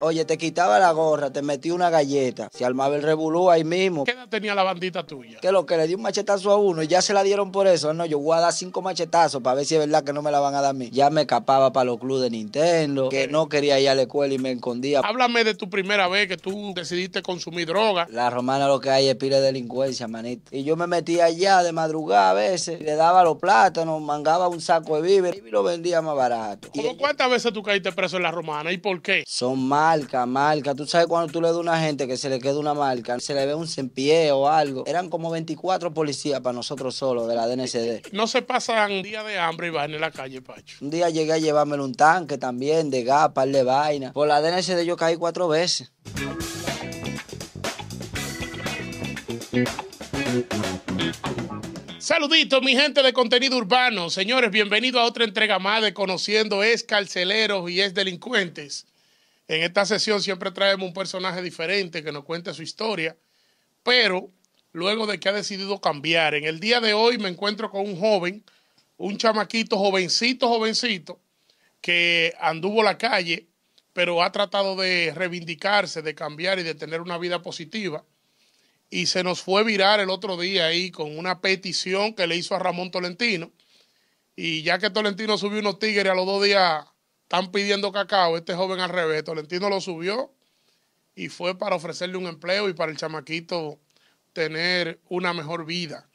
Oye, te quitaba la gorra, te metí una galleta, se armaba el revolú ahí mismo. ¿Qué edad tenía la bandita tuya? Que lo que le di un machetazo a uno y ya se la dieron por eso. No, yo voy a dar cinco machetazos para ver si es verdad que no me la van a dar a mí. Ya me escapaba para los clubes de Nintendo, que no quería ir a la escuela y me escondía. Háblame de tu primera vez que tú decidiste consumir droga. La romana lo que hay es pila de delincuencia, manito. Y yo me metía allá de madrugada a veces, le daba los plátanos, mangaba un saco de víveres y lo vendía más barato. ¿Cómo cuántas veces tú caíste preso en la romana y por qué? Son más marca, marca. Tú sabes cuando tú le das a una gente que se le queda una marca, se le ve un cempié o algo. Eran como 24 policías para nosotros solos de la DNCD. No se pasan día de hambre y van en la calle, Pacho. Un día llegué a llevármelo un tanque también de gas, par de vaina. Por la DNCD yo caí cuatro veces. Saluditos, mi gente de contenido urbano. Señores, bienvenidos a otra entrega más de Conociendo es Carceleros y es Delincuentes. En esta sesión siempre traemos un personaje diferente que nos cuente su historia, pero luego de que ha decidido cambiar, en el día de hoy me encuentro con un joven, un chamaquito jovencito, jovencito, que anduvo la calle, pero ha tratado de reivindicarse, de cambiar y de tener una vida positiva. Y se nos fue virar el otro día ahí con una petición que le hizo a Ramón Tolentino. Y ya que Tolentino subió unos tigres a los dos días están pidiendo cacao, este joven al revés, Tolentino lo subió y fue para ofrecerle un empleo y para el chamaquito tener una mejor vida.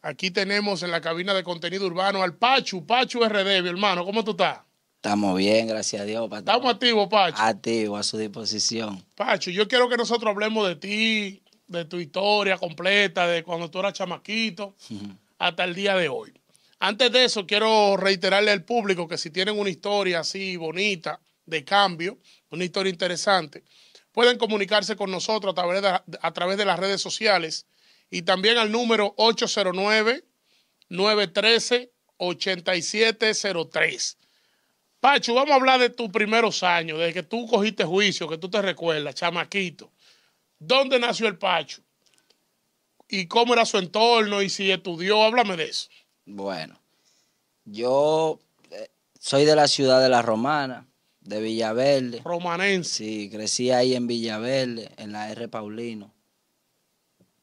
Aquí tenemos en la cabina de contenido urbano al Pachu, Pachu RD, mi hermano, ¿cómo tú estás? Estamos bien, gracias a Dios. Estamos activos, Pacho. Activo, a su disposición. Pacho, yo quiero que nosotros hablemos de ti, de tu historia completa, de cuando tú eras chamaquito, hasta el día de hoy. Antes de eso, quiero reiterarle al público que si tienen una historia así bonita, de cambio, una historia interesante, pueden comunicarse con nosotros a través de, las redes sociales y también al número 809-913-8703. Pacho, vamos a hablar de tus primeros años, desde que tú cogiste juicio, que tú te recuerdas, chamaquito. ¿Dónde nació el Pacho? ¿Y cómo era su entorno? ¿Y si estudió? Háblame de eso. Bueno, yo eh, soy de la ciudad de La Romana, de Villaverde. Romanense. Sí, crecí ahí en Villaverde, en la R. Paulino.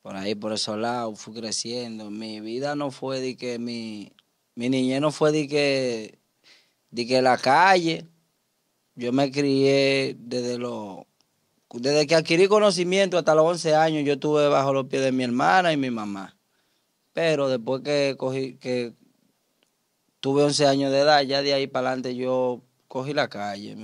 Por ahí, por esos lados, fui creciendo. Mi vida no fue de que mi, mi niñez no fue de que, que la calle. Yo me crié desde los desde que adquirí conocimiento hasta los 11 años, yo estuve bajo los pies de mi hermana y mi mamá. Pero después que cogí, que tuve 11 años de edad, ya de ahí para adelante yo cogí la calle.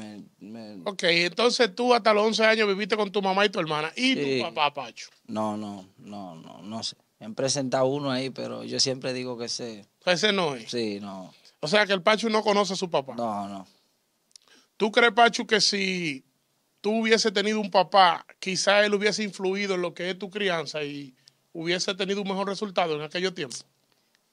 Ok, entonces tú hasta los 11 años viviste con tu mamá y tu hermana y tu papá, Pacho. No, no, no, no, no sé. Me han presentado uno ahí, pero yo siempre digo que sé. Ese no es. Sí, no. O sea que el Pacho no conoce a su papá. No, no. ¿Tú crees, Pacho, que si tú hubiese tenido un papá, quizás él hubiese influido en lo que es tu crianza y hubiese tenido un mejor resultado en aquellos tiempo?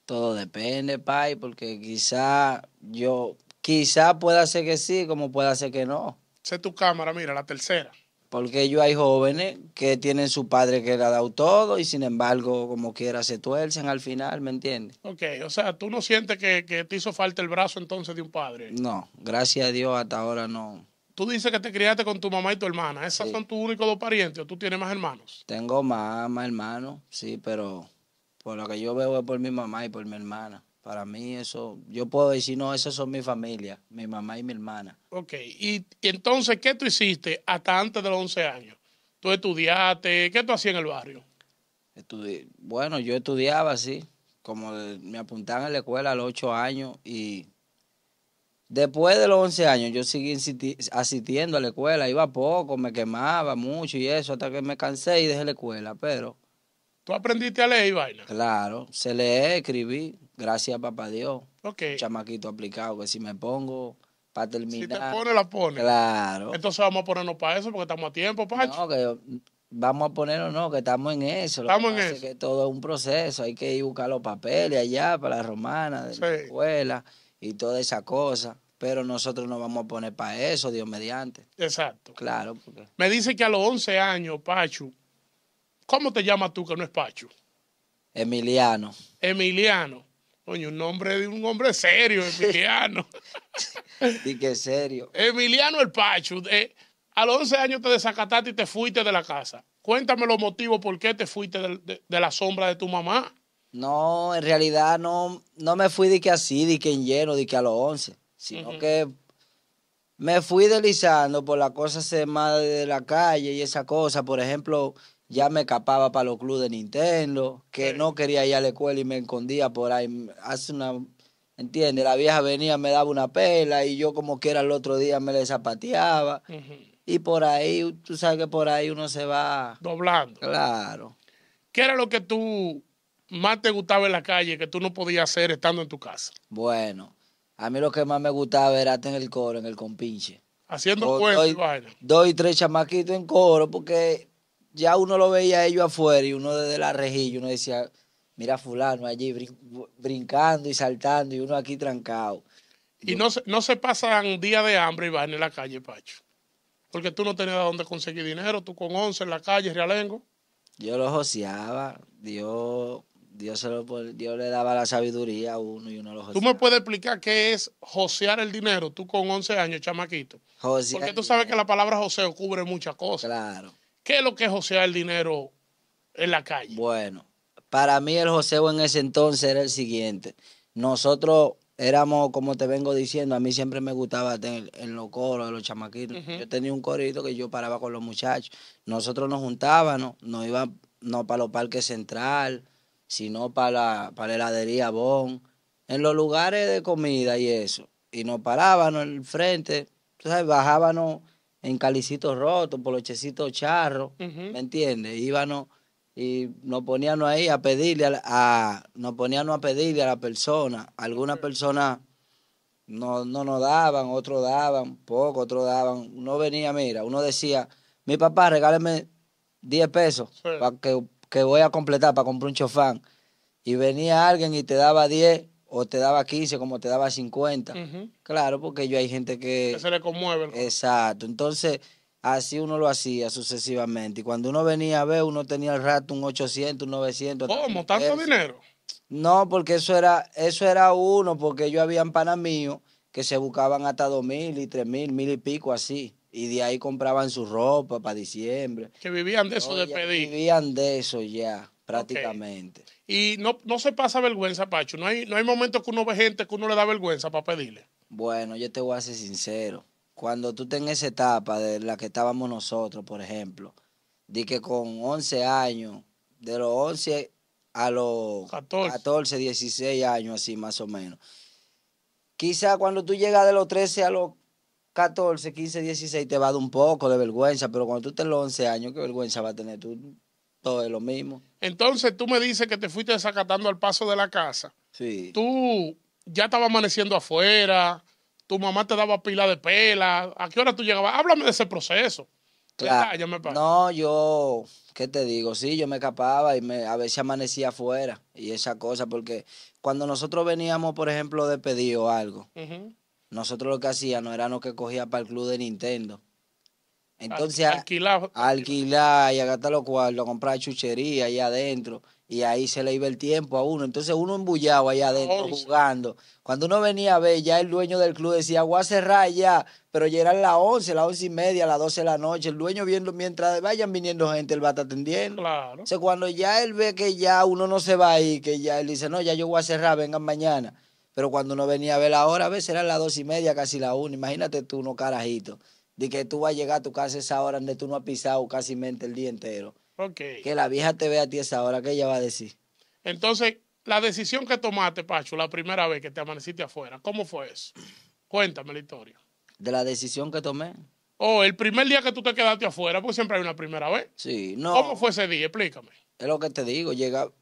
Todo depende, Pai, porque quizá yo, quizá pueda ser que sí, como pueda ser que no. Sé tu cámara, mira, la tercera. Porque yo hay jóvenes que tienen su padre que le ha dado todo y sin embargo, como quiera, se tuercen al final, ¿me entiendes? Ok, o sea, ¿tú no sientes que te hizo falta el brazo entonces de un padre? No, gracias a Dios hasta ahora no. Tú dices que te criaste con tu mamá y tu hermana. ¿Esas son tus únicos dos parientes o tú tienes más hermanos? Tengo más, más hermanos, sí, pero por lo que yo veo es por mi mamá y por mi hermana. Para mí eso, yo puedo decir, no, esas son mi familia, mi mamá y mi hermana. Ok, y, entonces, ¿qué tú hiciste hasta antes de los 11 años? ¿Tú estudiaste? ¿Qué tú hacías en el barrio? bueno, yo estudiaba, sí. Como me apuntaban a la escuela a los 8 años y Después de los 11 años yo seguí asistiendo a la escuela, iba poco, me quemaba mucho y eso, hasta que me cansé y dejé la escuela, pero... ¿Tú aprendiste a leer y vaina? Claro, se lee, escribí, gracias papá Dios. Ok. Chamaquito aplicado, que si me pongo para terminar... Si te pone, la pone. Claro. Entonces vamos a ponernos para eso porque estamos a tiempo, Pacho. No, que vamos a ponernos, no, que estamos en eso. estamos en eso. que todo es un proceso, hay que ir a buscar los papeles allá para la romana, de la escuela y toda esa cosa. Pero nosotros no vamos a poner para eso, Dios mediante. Exacto. Claro. Me dice que a los 11 años, Pachu, ¿cómo te llamas tú que no es Pachu? Emiliano. Emiliano. Coño, un nombre de un hombre serio, Emiliano. y que serio. Emiliano el Pachu. Eh, a los 11 años te desacataste y te fuiste de la casa. Cuéntame los motivos por qué te fuiste de la sombra de tu mamá no, en realidad no, no me fui de que así, de que en lleno, de que a los 11, sino que me fui deslizando por las cosas más de la calle y esa cosa. Por ejemplo, ya me escapaba para los clubes de Nintendo, que no quería ir a la escuela y me escondía por ahí. Hace una, ¿entiendes? La vieja venía, me daba una pela y yo como quiera el otro día me le zapateaba. Y por ahí, tú sabes que por ahí uno se va... Doblando. Claro. ¿Qué era lo que tú más te gustaba en la calle que tú no podías hacer estando en tu casa? Bueno, a mí lo que más me gustaba era estar en el coro, en el compinche. Haciendo cuentos y vaina. y tres chamaquitos en coro porque ya uno lo veía ellos afuera y uno desde la rejilla, uno decía, mira fulano allí brincando y saltando y uno aquí trancado. Y no se, no se pasan días de hambre y van en la calle, Pacho. Porque tú no tenías dónde conseguir dinero, tú con once en la calle, Realengo. Yo lo joseaba, Dios Dios, se lo, Dios le daba la sabiduría a uno y uno lo joseaba. ¿Tú me puedes explicar qué es josear el dinero, tú con 11 años, chamaquito? Porque tú sabes que la palabra joseo cubre muchas cosas. Claro. ¿Qué es lo que es josear el dinero en la calle? Bueno, para mí el joseo en ese entonces era el siguiente. Nosotros éramos, como te vengo diciendo, a mí siempre me gustaba tener en los coros, de los chamaquitos. Yo tenía un corito que yo paraba con los muchachos. Nosotros nos juntábamos, nos, iba no, para los parques central, sino para, la heladería Bon, en los lugares de comida y eso. Y nos parábamos en el frente, tú sabes, bajábamos en calicitos rotos, por charros, checitos charros, ¿me entiendes? Íbamos y nos poníamos ahí a pedirle a, a pedirle a la persona, algunas personas no, no nos daban, otros daban, poco, otros daban, uno venía, mira, uno decía, mi papá regáleme 10 pesos para que que voy a completar para comprar un chofán y venía alguien y te daba 10 o te daba 15 como te daba 50. Claro, porque yo hay gente que... que se le conmueve. Exacto. Entonces, así uno lo hacía sucesivamente. Y cuando uno venía a ver, uno tenía al rato un 800, un 900. ¿Cómo? ¿Tanto dinero? No, porque eso era, eso era uno, porque yo había panas míos que se buscaban hasta 2 mil y 3 mil, mil y pico así y de ahí compraban su ropa para diciembre. Que vivían de eso de pedir. Vivían de eso ya, prácticamente. Y no, no se pasa vergüenza, Pacho. No hay, no hay momentos que uno ve gente que uno le da vergüenza para pedirle. Bueno, yo te voy a ser sincero. Cuando tú en esa etapa de la que estábamos nosotros, por ejemplo, di que con 11 años, de los 11 a los 14, 14 16 años, así más o menos. Quizá cuando tú llegas de los 13 a los 14, 15, 16 te va a un poco de vergüenza, pero cuando tú tengas los 11 años, ¿qué vergüenza va a tener tú? Todo es lo mismo. Entonces tú me dices que te fuiste desacatando al paso de la casa. Sí. Tú ya estaba amaneciendo afuera, tu mamá te daba pila de pela. ¿A qué hora tú llegabas? Háblame de ese proceso. Claro. Ya, no, yo, ¿qué te digo? Sí, yo me escapaba y me, a veces amanecía afuera y esa cosa, porque cuando nosotros veníamos, por ejemplo, de pedido algo, nosotros lo que hacíamos era lo que cogía para el club de Nintendo. Entonces, alquilar, y y agarrar los cuartos, compraba chuchería allá adentro. Y ahí se le iba el tiempo a uno. Entonces uno embullado allá adentro jugando. Cuando uno venía a ver, ya el dueño del club decía, voy a cerrar ya. Pero ya eran las 11, las once y media, las 12 de la noche. El dueño viendo mientras vayan viniendo gente, él va atendiendo. O sea, cuando ya él ve que ya uno no se va ahí, que ya él dice, no, ya yo voy a cerrar, vengan mañana pero cuando uno venía a ver la hora, a veces eran las dos y media, casi la una. Imagínate tú, no carajito, De que tú vas a llegar a tu casa a esa hora donde tú no has pisado casi mente el día entero. Ok. Que la vieja te vea a ti esa hora, ¿qué ella va a decir? Entonces, la decisión que tomaste, Pacho, la primera vez que te amaneciste afuera, ¿cómo fue eso? Cuéntame la historia. ¿De la decisión que tomé? Oh, el primer día que tú te quedaste afuera, porque siempre hay una primera vez. Sí, no. ¿Cómo fue ese día? Explícame. Es lo que te digo, llegaba,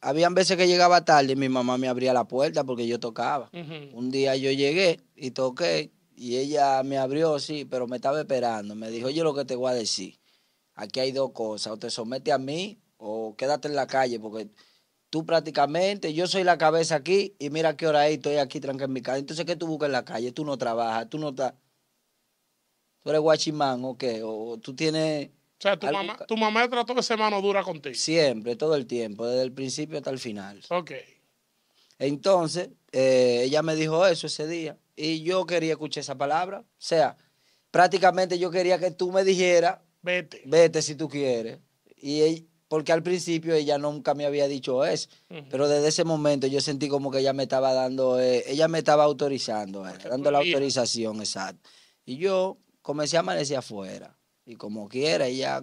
habían veces que llegaba tarde y mi mamá me abría la puerta porque yo tocaba. Un día yo llegué y toqué y ella me abrió, sí, pero me estaba esperando. Me dijo, oye, lo que te voy a decir, aquí hay dos cosas, o te somete a mí o quédate en la calle porque tú prácticamente, yo soy la cabeza aquí y mira qué hora es, estoy aquí tranca en mi casa. Entonces, ¿qué tú buscas en la calle? Tú no trabajas, tú no estás... Tú eres guachimán o qué, o tú tienes o sea, tu, mamá, tu trató de ser mano dura contigo. Siempre, todo el tiempo, desde el principio hasta el final. Ok. Entonces, eh, ella me dijo eso ese día y yo quería escuchar esa palabra. O sea, prácticamente yo quería que tú me dijeras, vete. Vete si tú quieres. Y porque al principio ella nunca me había dicho eso, pero desde ese momento yo sentí como que ella me estaba dando, eh, ella me estaba autorizando, dando la autorización, exacto. Y yo comencé a amanecer afuera. Y como quiera, ella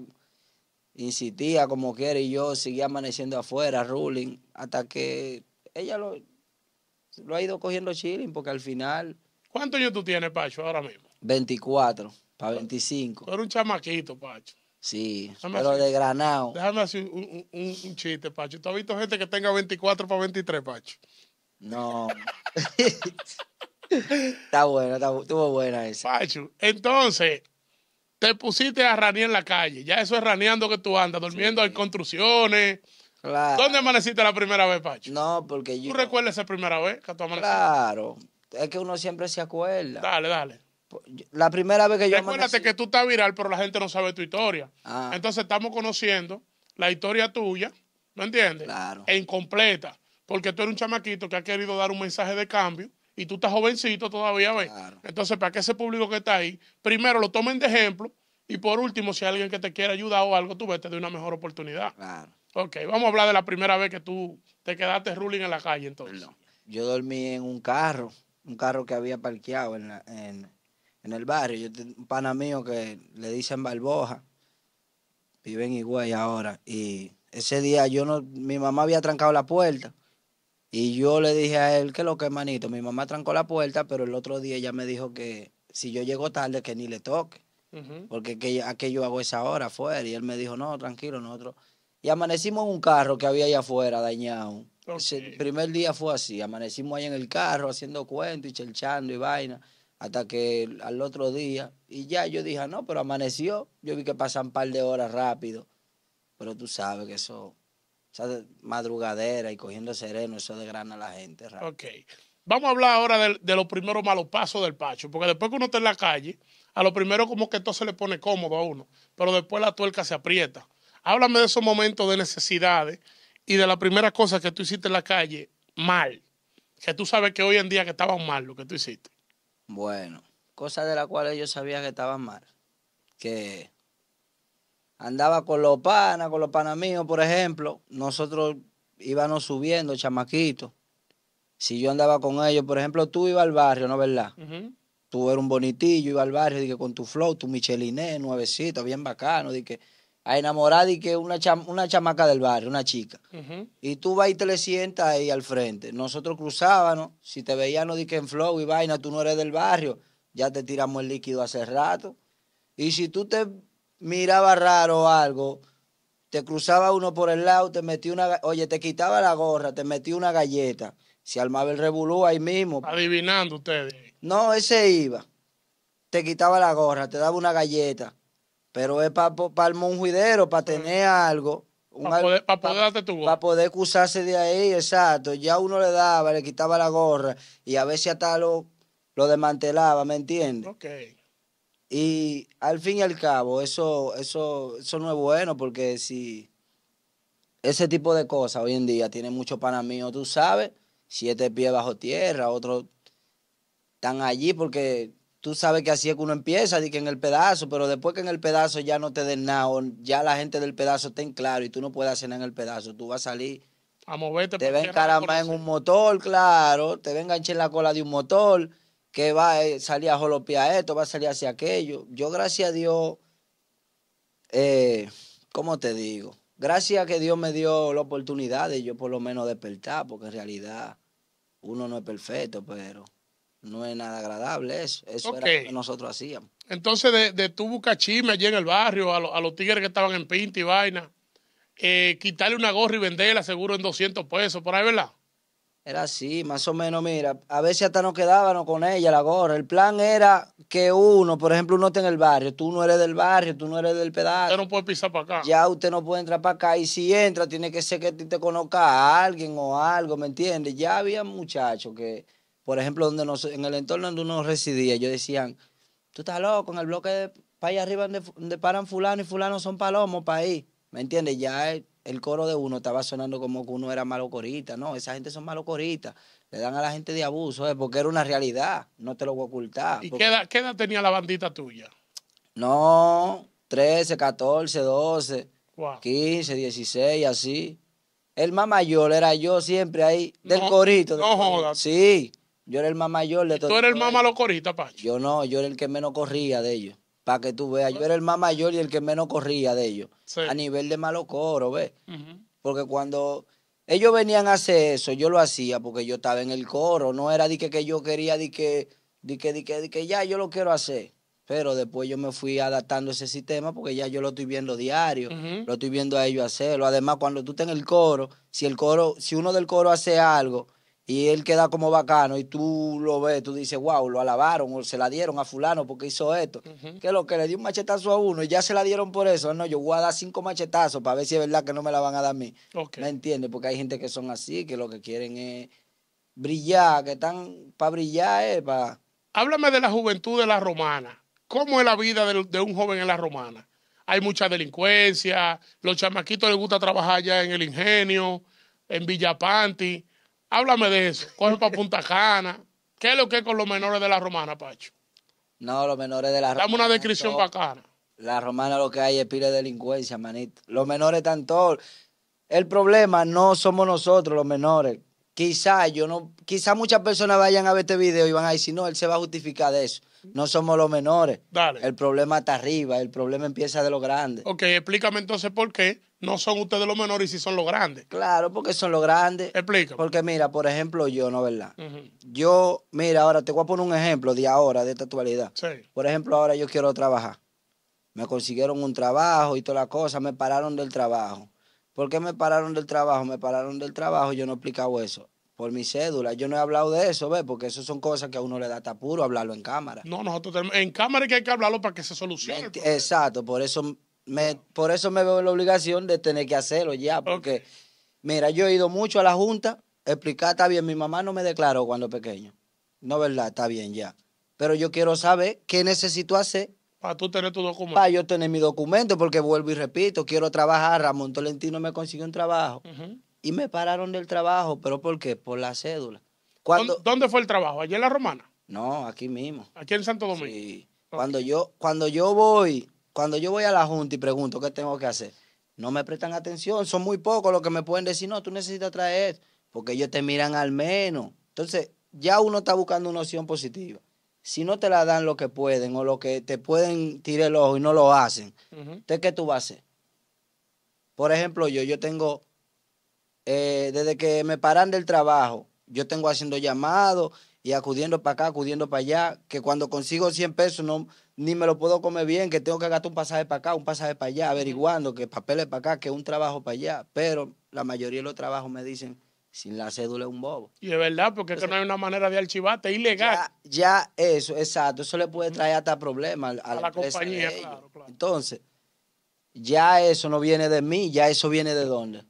insistía como quiera y yo seguía amaneciendo afuera, ruling, hasta que ella lo, lo ha ido cogiendo chilling, porque al final... ¿Cuántos años tú tienes, Pacho, ahora mismo? 24, para 25. Pero un chamaquito, Pacho. Sí, pero de granado. Déjame hacer un, chiste, Pacho. ¿Tú has visto gente que tenga 24 para 23, Pacho? No. está buena, estuvo buena esa. Pacho, entonces, te pusiste a ranear en la calle. Ya eso es raneando que tú andas, durmiendo en construcciones. Claro. ¿Dónde amaneciste la primera vez, Pacho? No, porque yo. ¿Tú recuerdas esa primera vez que tú amaneciste? Claro. Es que uno siempre se acuerda. Dale, dale. Pues, la primera vez que yo Recuérdate que tú estás viral, pero la gente no sabe tu historia. Ah. Entonces estamos conociendo la historia tuya, ¿me entiendes? Claro. E incompleta. Porque tú eres un chamaquito que ha querido dar un mensaje de cambio y tú estás jovencito todavía, ¿ves? Entonces, para que ese público que está ahí, primero lo tomen de ejemplo y por último, si hay alguien que te quiere ayudar o algo, tú vete de una mejor oportunidad. Claro. Ok, vamos a hablar de la primera vez que tú te quedaste ruling en la calle, entonces. Yo dormí en un carro, un carro que había parqueado en, en, el barrio. Yo un pana mío que le dicen Balboja vive en Higüey ahora, y ese día yo no, mi mamá había trancado la puerta y yo le dije a él, que lo que, manito? Mi mamá trancó la puerta, pero el otro día ella me dijo que si yo llego tarde, que ni le toque. Porque que, a yo hago esa hora afuera. Y él me dijo, no, tranquilo, nosotros. Y amanecimos en un carro que había allá afuera dañado. el primer día fue así. Amanecimos ahí en el carro haciendo cuentos y chelchando y vaina. Hasta que al otro día. Y ya yo dije, ah, no, pero amaneció. Yo vi que pasan un par de horas rápido. Pero tú sabes que eso madrugadera y cogiendo sereno, eso degrana a la gente. Ok. Vamos a hablar ahora de, los primeros malos pasos del Pacho, porque después que uno está en la calle, a lo primero como que todo se le pone cómodo a uno, pero después la tuerca se aprieta. Háblame de esos momentos de necesidades y de las primeras cosas que tú hiciste en la calle mal, que tú sabes que hoy en día que estaban mal lo que tú hiciste. Bueno, cosas de las cuales yo sabía que estaban mal, que andaba con los panas, con los panas míos, por ejemplo, nosotros íbamos subiendo, chamaquitos. Si yo andaba con ellos, por ejemplo, tú ibas al barrio, ¿no es verdad? Tú eras un bonitillo, ibas al barrio, dije, con tu flow, tu micheliné, nuevecito, bien bacano, dije, a enamorar, dije, una, una chamaca del barrio, una chica. Y tú vas y te le sientas ahí al frente. Nosotros cruzábamos, si te no dije, en flow y vaina, tú no eres del barrio, ya te tiramos el líquido hace rato. Y si tú te miraba raro algo, te cruzaba uno por el lado, te metía una, oye, te quitaba la gorra, te metía una galleta, se armaba el revolú ahí mismo. Adivinando ustedes. No, ese iba, te quitaba la gorra, te daba una galleta, pero es para el monjuidero, para tener algo. Para poder, pa cruzarse de ahí, exacto. Ya uno le daba, le quitaba la gorra y a veces hasta lo, lo desmantelaba, ¿me entiendes? Ok. Y al fin y al cabo, eso, eso, eso no es bueno porque si ese tipo de cosas hoy en día tiene mucho panamí, o tú sabes, siete pies bajo tierra, otros están allí porque tú sabes que así es que uno empieza, que en el pedazo, pero después que en el pedazo ya no te den nada, o ya la gente del pedazo está en claro y tú no puedes hacer nada en el pedazo, tú vas a salir. A moverte. Te ven caramba en un motor, claro, te ven enganchar en la cola de un motor que va a salir a jolopear esto, va a salir hacia aquello. Yo, gracias a Dios, eh, ¿cómo te digo? Gracias a que Dios me dio la oportunidad de yo por lo menos despertar, porque en realidad uno no es perfecto, pero no es nada agradable eso. Eso era lo que nosotros hacíamos. Entonces, de, de tu bucachime allí en el barrio, a, los tigres que estaban en pinta y vaina, eh, quitarle una gorra y venderla seguro en 200 pesos, por ahí, ¿verdad? Era así, más o menos, mira, a veces hasta nos quedábamos con ella, la gorra. El plan era que uno, por ejemplo, uno está en el barrio, tú no eres del barrio, tú no eres del pedazo. Usted no puede pisar para acá. Ya usted no puede entrar para acá y si entra, tiene que ser que te conozca a alguien o algo, ¿me entiendes? Ya había muchachos que, por ejemplo, donde nos, en el entorno donde uno residía, ellos decían, tú estás loco, en el bloque de, para allá arriba donde, paran fulano y fulano son palomos para ahí, ¿me entiendes? Ya... es... Eh, el coro de uno estaba sonando como que uno era malo corita. No, esa gente son malo corita. Le dan a la gente de abuso, ¿eh? porque era una realidad. No te lo voy a ocultar. ¿Y qué, edad, tenía la bandita tuya? No, 13, 14, 12, 15, 16, así. El más mayor era yo siempre ahí, del corito. no jodas. Sí, yo era el más mayor de ¿Tú eres el más malo corita, Pacho? Yo no, yo era el que menos corría de ellos para que tú veas. Yo era el más mayor y el que menos corría de ellos. A nivel de malo coro, ¿ves? Porque cuando ellos venían a hacer eso, yo lo hacía porque yo estaba en el coro. No era de que, yo quería de que, de que, di que, ya yo lo quiero hacer. Pero después yo me fui adaptando a ese sistema porque ya yo lo estoy viendo diario, lo estoy viendo a ellos hacerlo. Además, cuando tú estás en el coro, si el coro, si uno del coro hace algo, y él queda como bacano y tú lo ves, tú dices, wow, lo alabaron o se la dieron a fulano porque hizo esto. Que lo que le dio un machetazo a uno y ya se la dieron por eso. No, yo voy a dar cinco machetazos para ver si es verdad que no me la van a dar a mí. ¿Me entiendes? Porque hay gente que son así, que lo que quieren es brillar, que están para brillar, eh, Háblame de la juventud de la romana. ¿Cómo es la vida de, un joven en la romana? Hay mucha delincuencia, los chamaquitos les gusta trabajar ya en el ingenio, en Villapanti Háblame de eso. Coge para Punta Cana. ¿Qué es lo que es con los menores de la romana, Pacho? No, los menores de la romana. Dame una descripción para bacana. La romana lo que hay es pila de delincuencia, manito. Los menores están todos. El problema no somos nosotros los menores. Quizá yo no, quizá muchas personas vayan a ver este video y van a decir, no, él se va a justificar de eso no somos los menores. Dale. El problema está arriba, el problema empieza de los grandes. Ok, explícame entonces por qué no son ustedes los menores y si son los grandes. Claro, porque son los grandes. Explícame. Porque mira, por ejemplo, yo, ¿no verdad? Yo, mira, ahora te voy a poner un ejemplo de ahora, de esta actualidad. Sí. Por ejemplo, ahora yo quiero trabajar. Me consiguieron un trabajo y toda las cosa, me pararon del trabajo. ¿Por qué me pararon del trabajo? Me pararon del trabajo, yo no he eso por mi cédula. Yo no he hablado de eso, ¿ves? Porque eso son cosas que a uno le da tapuro hablarlo en cámara. No, nosotros tenemos, en cámara que hay que hablarlo para que se solucione. Exacto, por eso me, por eso me veo en la obligación de tener que hacerlo ya, porque mira, yo he ido mucho a la junta, explicar, está bien, mi mamá no me declaró cuando pequeño. No, ¿verdad? Está bien ya. Pero yo quiero saber qué necesito hacer para tú tener tu documento. Para yo tener mi documento, porque vuelvo y repito, quiero trabajar. Ramón Tolentino me consiguió un trabajo y me pararon del trabajo, pero ¿por qué? Por la cédula. Cuando, ¿Dónde fue el trabajo? ¿Allí en La Romana? No, aquí mismo. ¿Aquí en Santo Domingo? Sí. Cuando, yo, cuando yo voy, cuando yo voy a la Junta y pregunto qué tengo que hacer, no me prestan atención, son muy pocos los que me pueden decir, no, tú necesitas traer, porque ellos te miran al menos. Entonces, ya uno está buscando una opción positiva. Si no te la dan lo que pueden o lo que te pueden tirar el ojo y no lo hacen, ¿qué tú vas a hacer? Por ejemplo, yo, yo tengo eh, desde que me paran del trabajo, yo tengo haciendo llamados y acudiendo para acá, acudiendo para allá, que cuando consigo 100 pesos no, ni me lo puedo comer bien, que tengo que gastar un pasaje para acá, un pasaje para allá, averiguando que papeles para acá, que un trabajo para allá. Pero la mayoría de los trabajos me dicen, sin la cédula es un bobo. Y de verdad, porque es que no hay una manera de archivarte, es ilegal. Ya, eso, exacto, eso le puede traer hasta problemas a, la, compañía. Entonces, ya eso no viene de mí, ya eso viene de dónde?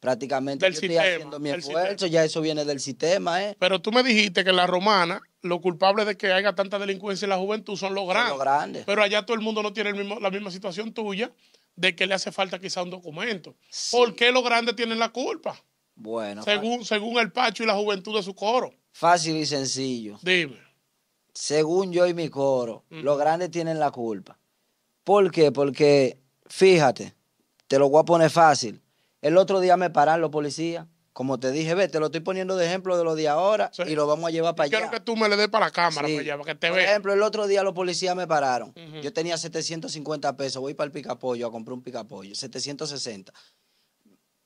prácticamente yo estoy haciendo mi esfuerzo, ya eso viene del sistema. ¿eh? Pero tú me dijiste que la romana Lo culpable de que haya tanta delincuencia en la juventud son los grandes. los grandes. Pero allá todo el mundo no tiene el mismo, la misma situación tuya de que le hace falta quizá un documento. ¿Por qué los grandes tienen la culpa? Bueno. Según, según el Pacho y la juventud de su coro. Fácil y sencillo. Dime. Según yo y mi coro, mm. los grandes tienen la culpa. ¿Por qué? Porque, fíjate, te lo voy a poner fácil el otro día me pararon los policías. Como te dije, ve, te lo estoy poniendo de ejemplo de lo de ahora y lo vamos a llevar para allá. Quiero que tú me le des para la cámara pues, que te Por ejemplo, el otro día los policías me pararon. Yo tenía 750 pesos, voy para el picapollo a comprar un picapollo, 760.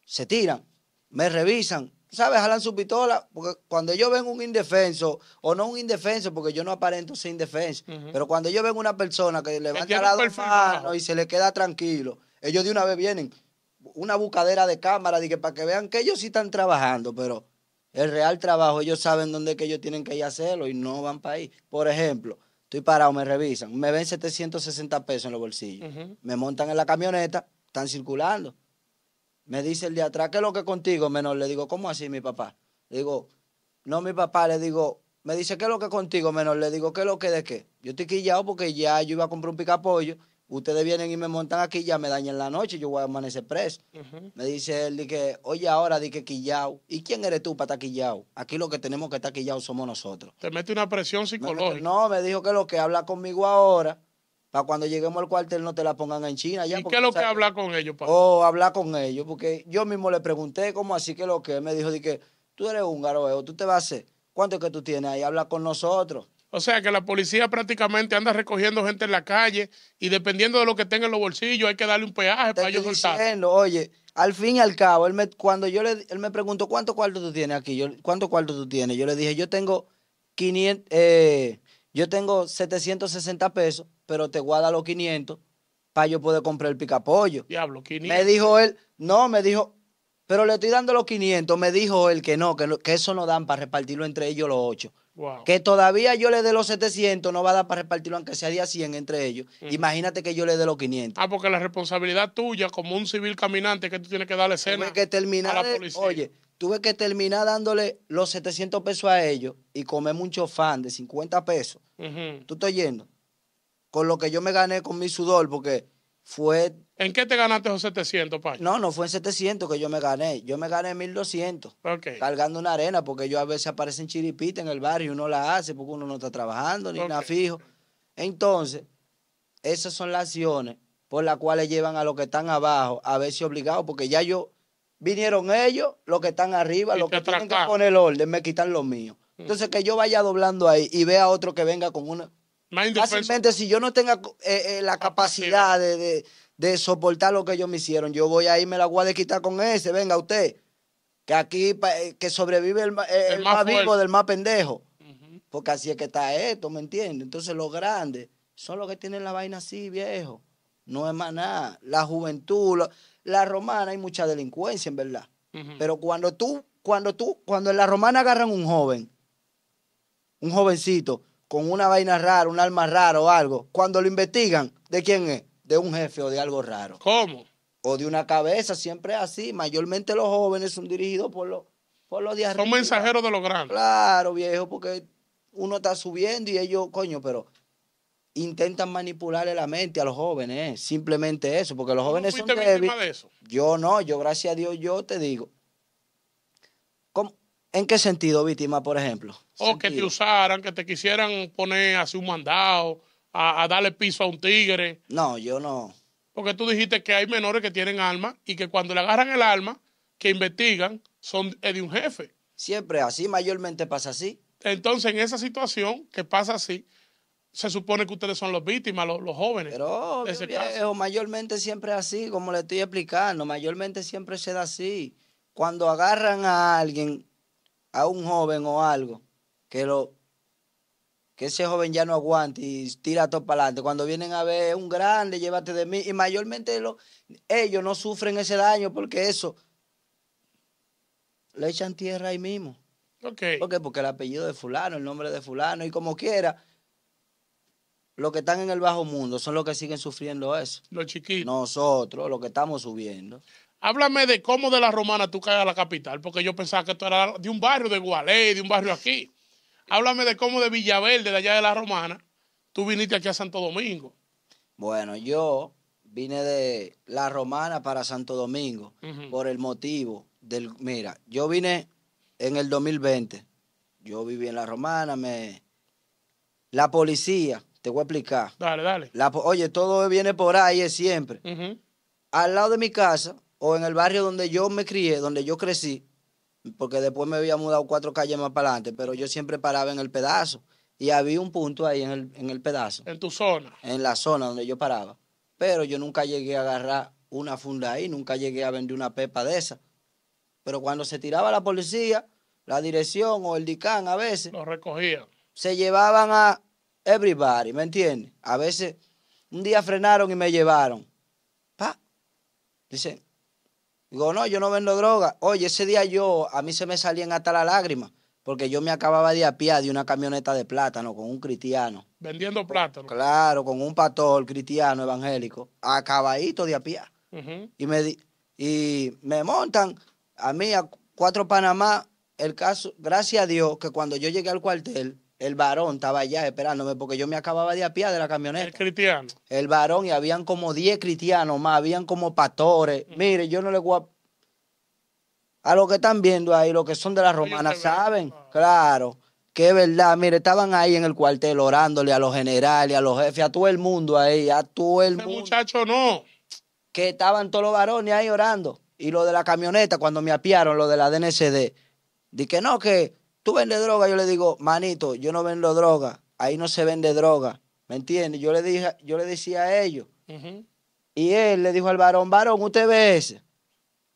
Se tiran, me revisan, ¿sabes? Jalan su pistola, porque cuando yo ven un indefenso, o no un indefenso, porque yo no aparento ser indefenso, pero cuando yo ven una persona que levanta la manos y se le queda tranquilo, ellos de una vez vienen, una bucadera de cámara de para que vean que ellos sí están trabajando, pero el real trabajo ellos saben dónde que ellos tienen que ir a hacerlo y no van para ahí. Por ejemplo, estoy parado, me revisan, me ven 760 pesos en los bolsillos, me montan en la camioneta, están circulando. Me dice el de atrás, ¿qué es lo que contigo, menor? Le digo, ¿cómo así, mi papá? Le digo, no, mi papá, le digo, me dice, ¿qué es lo que contigo, menor? Le digo, ¿qué es lo que de qué? Yo estoy quillado porque ya yo iba a comprar un pica-pollo ustedes vienen y me montan aquí, ya me dañan la noche, yo voy a amanecer preso. Me dice él, que oye, ahora di que quillao. ¿Y quién eres tú para estar quillao? Aquí lo que tenemos que estar quillao somos nosotros. Te mete una presión psicológica. no, me dijo que lo que habla conmigo ahora, para cuando lleguemos al cuartel no te la pongan en China. ¿Y qué es lo que habla con ellos? Papá? Oh, habla con ellos, porque yo mismo le pregunté cómo así que lo que me dijo, di que tú eres húngaro, eh, tú te vas a hacer. ¿Cuánto es que tú tienes ahí? Habla con nosotros. O sea que la policía prácticamente anda recogiendo gente en la calle y dependiendo de lo que tenga en los bolsillos hay que darle un peaje para ellos soltar. Oye, al fin y al cabo, él me, cuando yo le, él me preguntó cuánto cuarto tú tienes aquí, yo, cuánto cuarto tú tienes, yo le dije, yo tengo 500, eh, yo tengo 760 pesos, pero te guarda los 500 para yo poder comprar el picapollo. Diablo, 500. Me dijo él, no, me dijo, pero le estoy dando los 500, me dijo él que no, que, que eso no dan para repartirlo entre ellos los ocho. Que todavía yo le dé los 700, no va a dar para repartirlo, aunque sea día 100 entre ellos. Imagínate que yo le dé los 500. Ah, porque la responsabilidad tuya como un civil caminante que tú tienes que darle cena que terminar, a la policía. Oye, tuve que terminar dándole los 700 pesos a ellos y comer mucho fan de 50 pesos. ¿Tú estás yendo? Con lo que yo me gané con mi sudor, porque fue... ¿En qué te ganaste esos 700, Pacho? No, no fue en 700 que yo me gané. Yo me gané 1200. Cargando una arena, porque yo a veces aparecen chiripitas en el barrio y uno la hace porque uno no está trabajando ni nada fijo. Entonces, esas son las acciones por las cuales llevan a los que están abajo a verse obligados, porque ya yo... Vinieron ellos, los que están arriba, los que tratan tienen el orden, me quitan los míos. Mm. Entonces, que yo vaya doblando ahí y vea otro que venga con una Fácilmente, si yo no tenga eh, eh, la ah, pues capacidad, De, soportar lo que ellos me hicieron, yo voy ahí me la voy a quitar con ese. Venga, usted. Que aquí, eh, que sobrevive el, más, vivo del más pendejo. Porque así es que está esto, ¿me entiendes? Entonces, los grandes son los que tienen la vaina así, viejo. No es más nada. La juventud, la, romana, hay mucha delincuencia, en verdad. Pero cuando tú, cuando tú, cuando en la romana agarran un joven, un jovencito, con una vaina rara, un arma rara o algo, cuando lo investigan, ¿de quién es? De un jefe o de algo raro. ¿Cómo? O de una cabeza, siempre así. Mayormente los jóvenes son dirigidos por los, por los de Son mensajeros de los grandes. Claro, viejo, porque uno está subiendo y ellos, coño, pero intentan manipularle la mente a los jóvenes, ¿eh? simplemente eso, porque los jóvenes son débiles. De eso? Yo no, yo gracias a Dios, yo te digo, ¿En qué sentido víctima, por ejemplo? O que te usaran, que te quisieran poner así un mandado, a, darle piso a un tigre. No, yo no. Porque tú dijiste que hay menores que tienen alma y que cuando le agarran el alma, que investigan, son de un jefe. Siempre así, mayormente pasa así. Entonces, en esa situación que pasa así, se supone que ustedes son los víctimas, los, jóvenes. Pero, mayormente siempre es así, como le estoy explicando, mayormente siempre se da así. Cuando agarran a alguien a un joven o algo, que lo que ese joven ya no aguante y tira todo para adelante. Cuando vienen a ver un grande, llévate de mí. Y mayormente ellos no sufren ese daño porque eso le echan tierra ahí mismo. Okay. ¿Por qué? Porque el apellido de fulano, el nombre de fulano y como quiera. Los que están en el bajo mundo son los que siguen sufriendo eso. Los chiquitos. Nosotros, los que estamos subiendo háblame de cómo de la romana tú caes a la capital, porque yo pensaba que esto era de un barrio de Gualey, de un barrio aquí. Háblame de cómo de Villaverde, de allá de la romana, tú viniste aquí a Santo Domingo. Bueno, yo vine de la romana para Santo Domingo por el motivo del. Mira, yo vine en el 2020. Yo viví en la romana, me. La policía, te voy a explicar. Dale, dale. La, oye, todo viene por ahí siempre. Al lado de mi casa o en el barrio donde yo me crié, donde yo crecí, porque después me había mudado cuatro calles más para adelante, pero yo siempre paraba en el pedazo. Y había un punto ahí en el, en el pedazo. En tu zona. En la zona donde yo paraba. Pero yo nunca llegué a agarrar una funda ahí, nunca llegué a vender una pepa de esa. Pero cuando se tiraba la policía, la dirección o el DICAN a veces. Lo recogían. Se llevaban a everybody, ¿me entiendes? A veces un día frenaron y me llevaron. Pa. Dicen, Digo, no, yo no vendo droga. Oye, ese día yo, a mí se me salían hasta las lágrimas, porque yo me acababa de apiar de una camioneta de plátano con un cristiano. Vendiendo plátano. Claro, con un pastor cristiano evangélico, acabadito de apiar. y, me, y me montan a mí a cuatro Panamá. El caso, gracias a Dios, que cuando yo llegué al cuartel, el varón estaba allá esperándome porque yo me acababa de apiar de la camioneta. El cristiano. El varón y habían como 10 cristianos más, habían como pastores. Mire, yo no le voy a... a... los que están viendo ahí, los que son de las romanas, saben, ah. claro, que es verdad. Mire, estaban ahí en el cuartel orándole a los generales, a los jefes, a todo el mundo ahí, a todo el muchacho no. Que estaban todos los varones ahí orando. Y lo de la camioneta, cuando me apiaron, lo de la DNCD. Dije, no, que tú vendes droga, yo le digo, manito, yo no vendo droga, ahí no se vende droga, ¿me entiendes? Yo le, dije, yo le decía a ellos, y él le dijo al varón, varón, usted ve ese,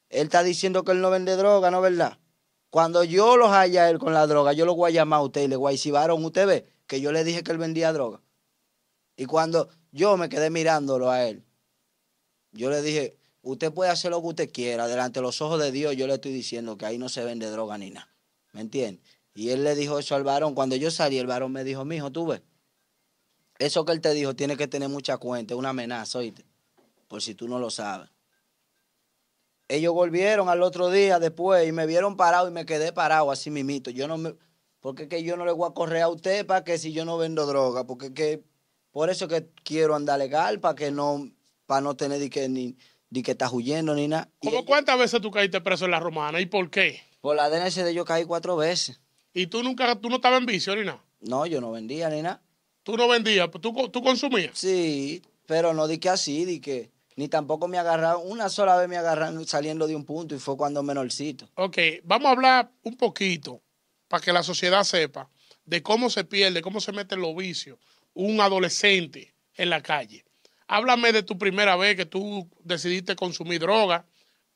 él está diciendo que él no vende droga, ¿no verdad? Cuando yo los haya él con la droga, yo lo voy a llamar a usted y le voy a decir, varón, usted ve que yo le dije que él vendía droga. Y cuando yo me quedé mirándolo a él, yo le dije, usted puede hacer lo que usted quiera, delante de los ojos de Dios yo le estoy diciendo que ahí no se vende droga ni nada. ¿Me entiendes? Y él le dijo eso al varón. Cuando yo salí, el varón me dijo, mijo, tú ves, eso que él te dijo tiene que tener mucha cuenta, una amenaza, oíste, por si tú no lo sabes. Ellos volvieron al otro día después y me vieron parado y me quedé parado así mimito. Yo no me, porque es que yo no le voy a correr a usted para que si yo no vendo droga, porque es que por eso que quiero andar legal, para que no, para no tener ni que ni, que estás huyendo ni nada. ¿Cómo cuántas veces tú caíste preso en la romana y por qué? Por la de yo caí cuatro veces. ¿Y tú nunca, tú no estabas en vicio ni nada? No, yo no vendía ni nada. ¿Tú no vendías? ¿Tú, tú consumías? Sí, pero no di que así, di que... Ni tampoco me agarraron, una sola vez me agarraron saliendo de un punto y fue cuando menorcito. Ok, vamos a hablar un poquito para que la sociedad sepa de cómo se pierde, cómo se en los vicios un adolescente en la calle. Háblame de tu primera vez que tú decidiste consumir droga,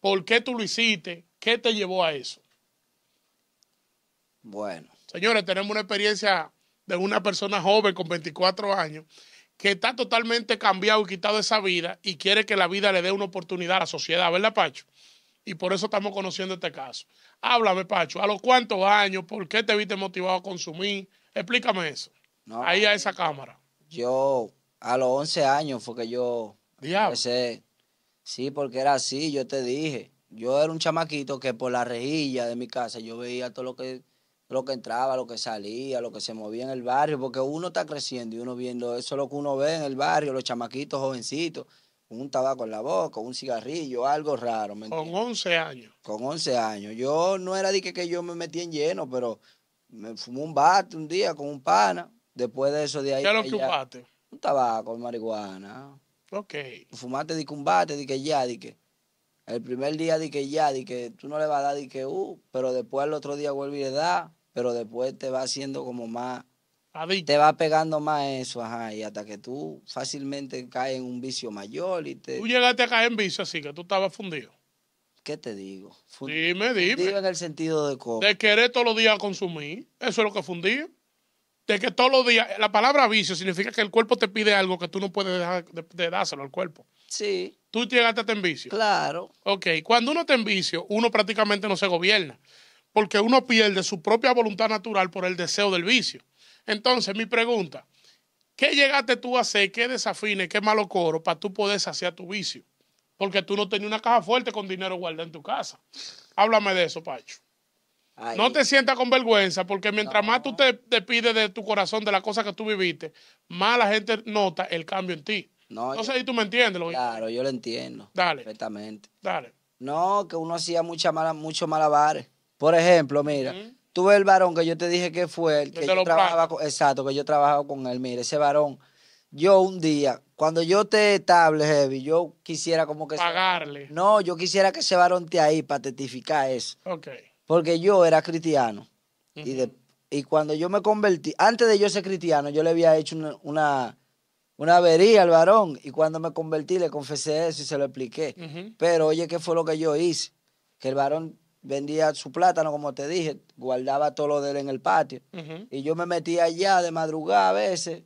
por qué tú lo hiciste, qué te llevó a eso. Bueno. Señores, tenemos una experiencia de una persona joven con 24 años que está totalmente cambiado y quitado de esa vida y quiere que la vida le dé una oportunidad a la sociedad, ¿verdad, Pacho? Y por eso estamos conociendo este caso. Háblame, Pacho, ¿a los cuántos años? ¿Por qué te viste motivado a consumir? Explícame eso. No, Ahí a eh, esa cámara. Yo, a los 11 años fue que yo Diablo. Sí, porque era así, yo te dije. Yo era un chamaquito que por la rejilla de mi casa yo veía todo lo que lo que entraba, lo que salía, lo que se movía en el barrio, porque uno está creciendo y uno viendo eso lo que uno ve en el barrio, los chamaquitos jovencitos, un tabaco en la boca, un cigarrillo, algo raro. Con 11 años. Con 11 años. Yo no era de que, yo me metí en lleno, pero me fumé un bate un día con un pana. Después de eso, de ahí. ¿Qué lo que un tabaco, marihuana. Ok. Fumaste de que un bate, de que ya, de El primer día de que ya, de que tú no le vas a dar de que, uh, pero después el otro día vuelve y le da pero después te va haciendo como más... Te va pegando más eso, ajá, y hasta que tú fácilmente caes en un vicio mayor y te... Tú llegaste a caer en vicio así, que tú estabas fundido. ¿Qué te digo? dime, dime. en el sentido de cómo. De querer todos los días consumir, eso es lo que fundí. De que todos los días, la palabra vicio significa que el cuerpo te pide algo que tú no puedes dejar de, dárselo al cuerpo. Sí. Tú llegaste a en vicio. Claro. Ok, cuando uno está en vicio, uno prácticamente no se gobierna porque uno pierde su propia voluntad natural por el deseo del vicio. Entonces, mi pregunta, ¿qué llegaste tú a hacer? ¿Qué desafines? ¿Qué malo coro para tú poder saciar tu vicio? Porque tú no tenías una caja fuerte con dinero guardado en tu casa. Háblame de eso, Pacho. No te sientas con vergüenza, porque mientras más tú te despides de tu corazón de la cosa que tú viviste, más la gente nota el cambio en ti. No, sé si tú me entiendes. Lo claro, yo lo entiendo. Dale. Perfectamente. Dale. No, que uno hacía mucha mala, muchos malabares. Por ejemplo, mira, tú ves el varón que yo te dije que fue el que yo trabajaba con, exacto, que yo trabajaba con él, mira, ese varón, yo un día, cuando yo te estable, Heavy, yo quisiera como que... Pagarle. no, yo quisiera que ese varón te ahí para testificar eso. Ok. Porque yo era cristiano. y, cuando yo me convertí, antes de yo ser cristiano, yo le había hecho una, una avería al varón. Y cuando me convertí, le confesé eso y se lo expliqué. Pero oye, ¿qué fue lo que yo hice? Que el varón vendía su plátano, como te dije, guardaba todo lo de él en el patio. Y yo me metía allá de madrugada a veces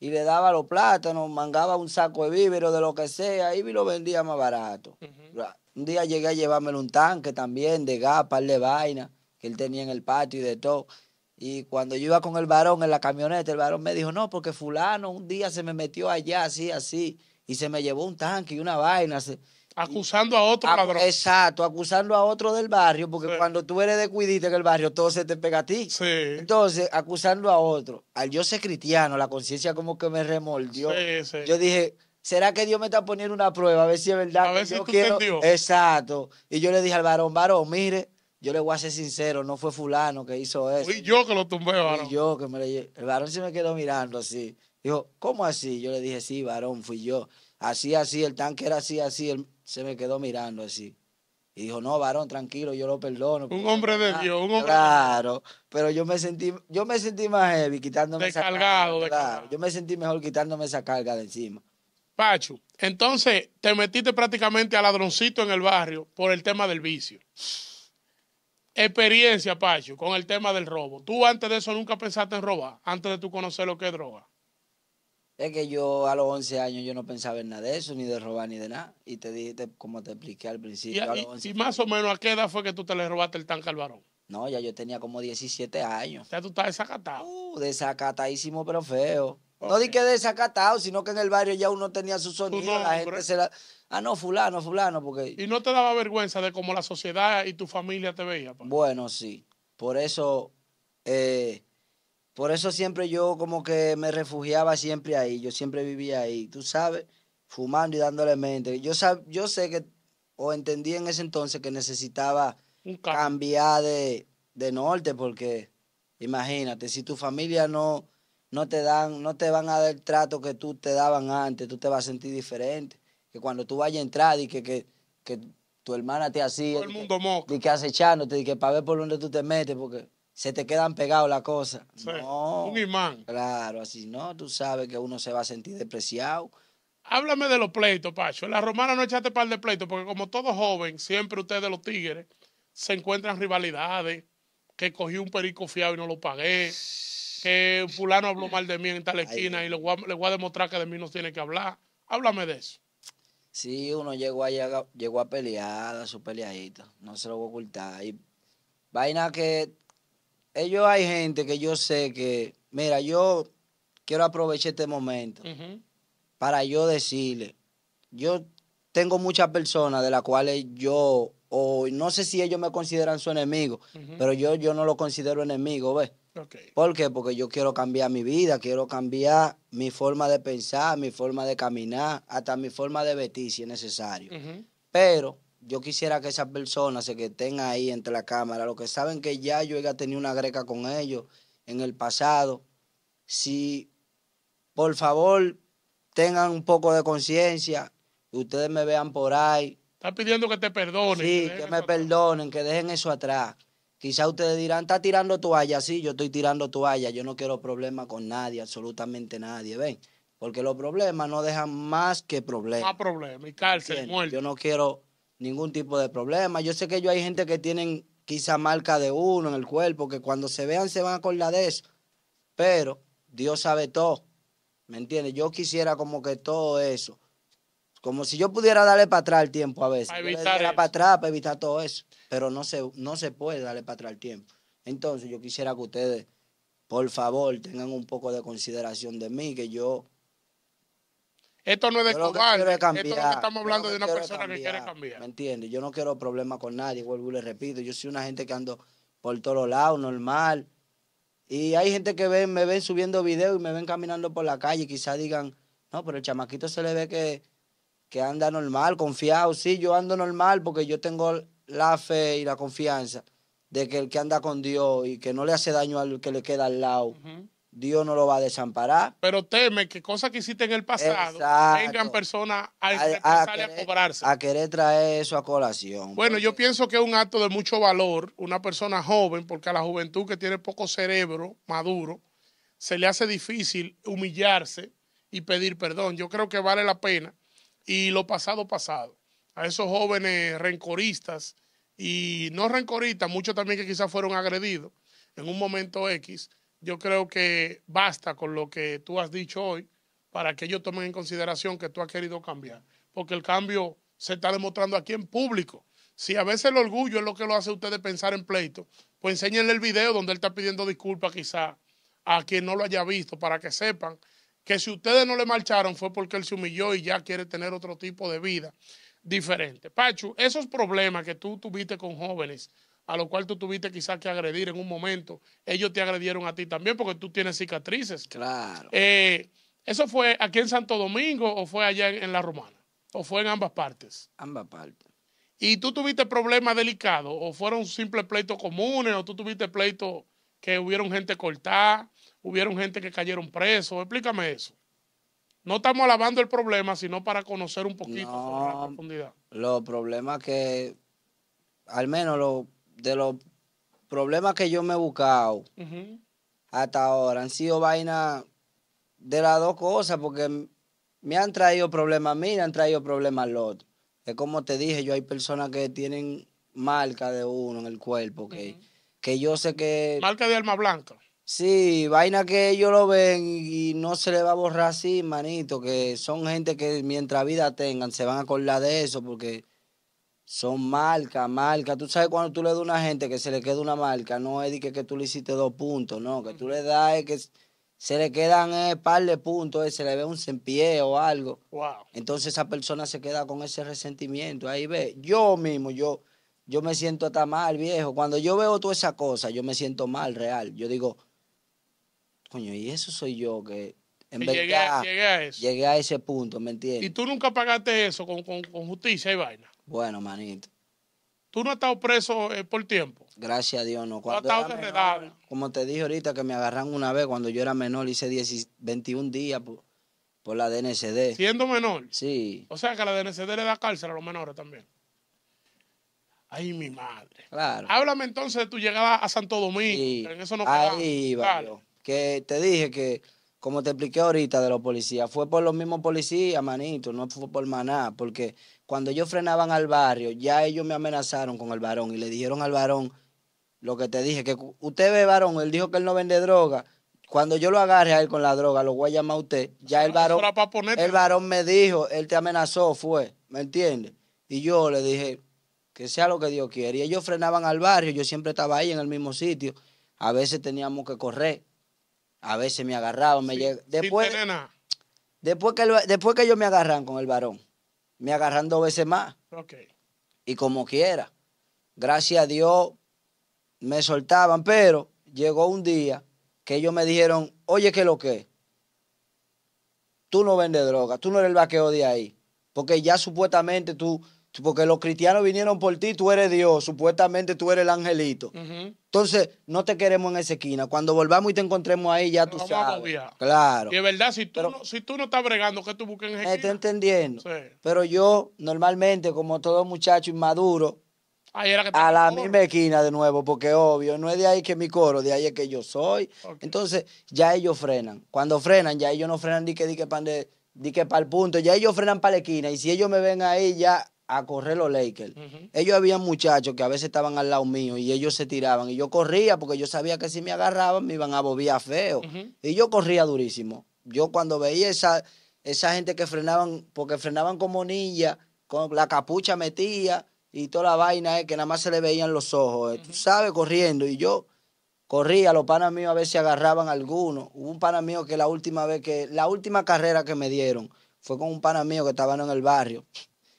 y le daba los plátanos, mangaba un saco de víveres de lo que sea y lo vendía más barato. Un día llegué a llevármelo un tanque también de gas, de vaina que él tenía en el patio y de todo. Y cuando yo iba con el varón en la camioneta, el varón me dijo, no, porque fulano un día se me metió allá así, así, y se me llevó un tanque y una vaina. Acusando a otro cabrón. Exacto, acusando a otro del barrio, porque cuando tú eres de cuidita en el barrio, todo se te pega a ti. Sí. Entonces, acusando a otro. Al yo ser cristiano, la conciencia como que me remordió. Sí, yo dije, ¿será que Dios me está poniendo una prueba? A ver si es verdad. A ver quiero... Exacto. Y yo le dije al varón, varón, mire, yo le voy a ser sincero, no fue fulano que hizo eso. Fui yo que lo tumbé, varón. Fui yo que me El varón se me quedó mirando así. Dijo, ¿cómo así? Yo le dije, sí, varón, fui yo. Así, así, el tanque era así, así se me quedó mirando así. Y dijo, no, varón, tranquilo, yo lo perdono. Un hombre de ah, Dios, un hombre. Claro, pero yo me sentí, yo me sentí más heavy quitándome esa carga. Claro, yo me sentí mejor quitándome esa carga de encima. Pacho, entonces te metiste prácticamente a ladroncito en el barrio por el tema del vicio. Experiencia, Pacho, con el tema del robo. ¿Tú antes de eso nunca pensaste en robar? Antes de tú conocer lo que es droga. Es que yo a los 11 años yo no pensaba en nada de eso, ni de robar, ni de nada. Y te dije, como te expliqué al principio, y, a los 11 y, y más o menos, ¿a qué edad fue que tú te le robaste el tanque al varón? No, ya yo tenía como 17 años. O sea, tú estás desacatado. Uh, desacatadísimo, pero feo. No di que desacatado, sino que en el barrio ya uno tenía su sonido, la gente se la... Ah, no, fulano, fulano, porque... ¿Y no te daba vergüenza de cómo la sociedad y tu familia te veía? Pues? Bueno, sí. Por eso... Eh, por eso siempre yo como que me refugiaba siempre ahí, yo siempre vivía ahí, tú sabes, fumando y dándole mente. Yo, yo sé que, o entendí en ese entonces que necesitaba cambiar de, de, norte, porque imagínate, si tu familia no, no, te dan, no te van a dar el trato que tú te daban antes, tú te vas a sentir diferente. Que cuando tú vayas a entrar y que, que, tu hermana te hacía... Todo el mundo Y que acechándote, y que para ver por dónde tú te metes, porque se te quedan pegados las cosas. un imán. Claro, así no, tú sabes que uno se va a sentir despreciado. Háblame de los pleitos, Pacho. En la romana no echaste par de pleitos, porque como todo joven, siempre ustedes los tigres se encuentran rivalidades, que cogí un perico fiado y no lo pagué, que fulano habló mal de mí en tal esquina y le voy, a, demostrar que de mí no tiene que hablar. Háblame de eso. Sí, uno llegó a, llegó a pelear, a su peleadito no se lo voy a ocultar. Y vaina que ellos hay gente que yo sé que, mira, yo quiero aprovechar este momento para yo decirle, yo tengo muchas personas de las cuales yo, o no sé si ellos me consideran su enemigo, pero yo, yo no lo considero enemigo, ¿ves? ¿Por qué? Porque yo quiero cambiar mi vida, quiero cambiar mi forma de pensar, mi forma de caminar, hasta mi forma de vestir si es necesario. Pero yo quisiera que esas personas se que estén ahí entre la cámara, los que saben que ya yo he tenido una greca con ellos en el pasado, si por favor tengan un poco de conciencia, ustedes me vean por ahí. Está pidiendo que te perdonen. Sí, que, me perdonen, que dejen eso atrás. Quizá ustedes dirán, está tirando toalla, sí, yo estoy tirando toalla, yo no quiero problemas con nadie, absolutamente nadie, ven, porque los problemas no dejan más que problemas. Más problemas, y cárcel, muerte. Yo no quiero ningún tipo de problema. Yo sé que yo hay gente que tienen quizá marca de uno en el cuerpo, que cuando se vean se van a acordar de eso. Pero Dios sabe todo. ¿Me entiendes? Yo quisiera como que todo eso. Como si yo pudiera darle para atrás el tiempo a veces. Para para atrás, evitar todo eso. Pero no se, no se puede darle para atrás el tiempo. Entonces yo quisiera que ustedes, por favor, tengan un poco de consideración de mí, que yo esto no es de cobarde. Esto es que estamos hablando de una persona que quiere cambiar. ¿Me entiendes? Yo no quiero problemas con nadie, vuelvo y le repito. Yo soy una gente que ando por todos lados, normal. Y hay gente que ven, me ven subiendo videos y me ven caminando por la calle quizás digan, no, pero el chamaquito se le ve que, que anda normal, confiado. Sí, yo ando normal porque yo tengo la fe y la confianza de que el que anda con Dios y que no le hace daño al que le queda al lado. Dios no lo va a desamparar. Pero teme que cosas que hiciste en el pasado vengan personas a, a, a, cobrarse. A querer traer eso a colación. Bueno, pues. yo pienso que es un acto de mucho valor, una persona joven, porque a la juventud que tiene poco cerebro maduro, se le hace difícil humillarse y pedir perdón. Yo creo que vale la pena. Y lo pasado, pasado. A esos jóvenes rencoristas y no rencoristas, muchos también que quizás fueron agredidos en un momento X yo creo que basta con lo que tú has dicho hoy para que ellos tomen en consideración que tú has querido cambiar, porque el cambio se está demostrando aquí en público. Si a veces el orgullo es lo que lo hace a ustedes pensar en pleito, pues enséñenle el video donde él está pidiendo disculpas quizá a quien no lo haya visto para que sepan que si ustedes no le marcharon fue porque él se humilló y ya quiere tener otro tipo de vida diferente. Pachu, esos problemas que tú tuviste con jóvenes a lo cual tú tuviste quizás que agredir en un momento, ellos te agredieron a ti también porque tú tienes cicatrices. Claro. Eh, ¿Eso fue aquí en Santo Domingo o fue allá en, La Romana? ¿O fue en ambas partes? Ambas partes. ¿Y tú tuviste problemas delicados o fueron simples pleitos comunes o tú tuviste pleitos que hubieron gente cortada, hubieron gente que cayeron presos? Explícame eso. No estamos alabando el problema, sino para conocer un poquito la profundidad. Los problemas que, al menos los de los problemas que yo me he buscado hasta ahora han sido vainas de las dos cosas, porque me han traído problemas a mí, me han traído problemas al otro. Es como te dije, yo hay personas que tienen marca de uno en el cuerpo, que, que yo sé que... Marca de alma blanca. Sí, vaina que ellos lo ven y no se le va a borrar así, manito, que son gente que mientras vida tengan se van a acordar de eso, porque son marcas, marcas. Tú sabes cuando tú le das a una gente que se le queda una marca, no es que, tú le hiciste dos puntos, no, que tú le das es que se le quedan un eh, par de puntos, eh, se le ve un cempié o algo. Entonces esa persona se queda con ese resentimiento. Ahí ve, yo mismo, yo, yo me siento hasta mal, viejo. Cuando yo veo toda esa cosa, yo me siento mal, real. Yo digo, coño, y eso soy yo que en verdad llegué, llegué, a ese punto, ¿me entiendes? Y tú nunca pagaste eso con, con justicia y vaina. Bueno, manito. ¿Tú no has estado preso eh, por tiempo? Gracias a Dios, no. no has estado Como te dije ahorita, que me agarran una vez cuando yo era menor, hice 21 días por, la DNCD. ¿Siendo menor? Sí. O sea que la DNCD le da cárcel a los menores también. Ay, mi madre. Claro. Háblame entonces de tu llegada a Santo Domingo. En eso no Ahí iba Que te dije que, como te expliqué ahorita de los policías, fue por los mismos policías, manito, no fue por maná, porque cuando ellos frenaban al barrio, ya ellos me amenazaron con el varón y le dijeron al varón lo que te dije, que usted ve varón, él dijo que él no vende droga. Cuando yo lo agarre a él con la droga, lo voy a llamar a usted. Ya el ah, varón, me dijo, él te amenazó, fue, ¿me entiendes? Y yo le dije, que sea lo que Dios quiere. Y ellos frenaban al barrio, yo siempre estaba ahí en el mismo sitio. A veces teníamos que correr, a veces me agarraban, me Después, después que, después que ellos me agarran con el varón, me agarran dos veces más. Y como quiera, gracias a Dios, me soltaban, pero llegó un día que ellos me dijeron, oye, ¿qué es lo que? Tú no vendes droga, tú no eres el vaqueo de ahí, porque ya supuestamente tú porque los cristianos vinieron por ti, tú eres Dios, supuestamente tú eres el angelito. Entonces, no te queremos en esa esquina. Cuando volvamos y te encontremos ahí, ya tú sabes. claro. Y de verdad, si tú, no, si tú no estás bregando, que tú busques en esa ¿Me Estoy entendiendo. Pero yo, normalmente, como todo muchacho inmaduro, a la misma esquina de nuevo, porque obvio, no es de ahí que mi coro, de ahí es que yo soy. Entonces, ya ellos frenan. Cuando frenan, ya ellos no frenan ni que di que pan de, di que para el punto, ya ellos frenan para la esquina. Y si ellos me ven ahí, ya a correr los Lakers. Ellos habían muchachos que a veces estaban al lado mío y ellos se tiraban. Y yo corría porque yo sabía que si me agarraban me iban a bobear feo. Y yo corría durísimo. Yo cuando veía esa, esa gente que frenaban, porque frenaban como ninja, con la capucha metía y toda la vaina, es... Eh, que nada más se le veían los ojos. Eh, tú sabes, corriendo. Y yo corría, los panas míos a veces agarraban algunos. Hubo un pana mío que la última vez que, la última carrera que me dieron fue con un pana mío que estaba en el barrio.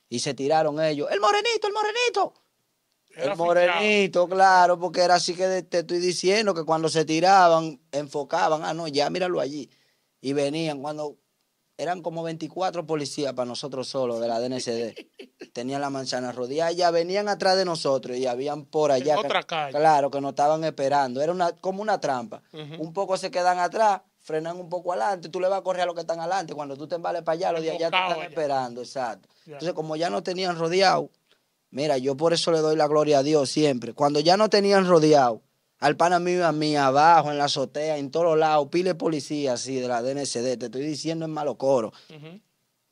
Y se tiraron ellos. El morenito, el morenito. el morenito, claro, porque era así que te estoy diciendo que cuando se tiraban, enfocaban, ah, no, ya míralo allí. Y venían cuando eran como 24 policías para nosotros solos de la DNCD. Tenían la manzana rodeada, ya venían atrás de nosotros y habían por allá. Claro, que nos estaban esperando. Era una, como una trampa. Un poco se quedan atrás, frenan un poco adelante, tú le vas a correr a los que están adelante. Cuando tú te embales para allá, los de allá te están esperando, exacto. Entonces, como ya no tenían rodeado, mira, yo por eso le doy la gloria a Dios siempre. Cuando ya no tenían rodeado, al pana mío a mí, abajo, en la azotea, en todos lados, pile policía así de la DNCD, te estoy diciendo en malo coro.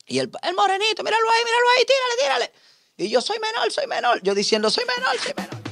Y el, el morenito, míralo ahí, míralo ahí, tírale, tírale. Y yo soy menor, soy menor. Yo diciendo, soy menor, soy menor.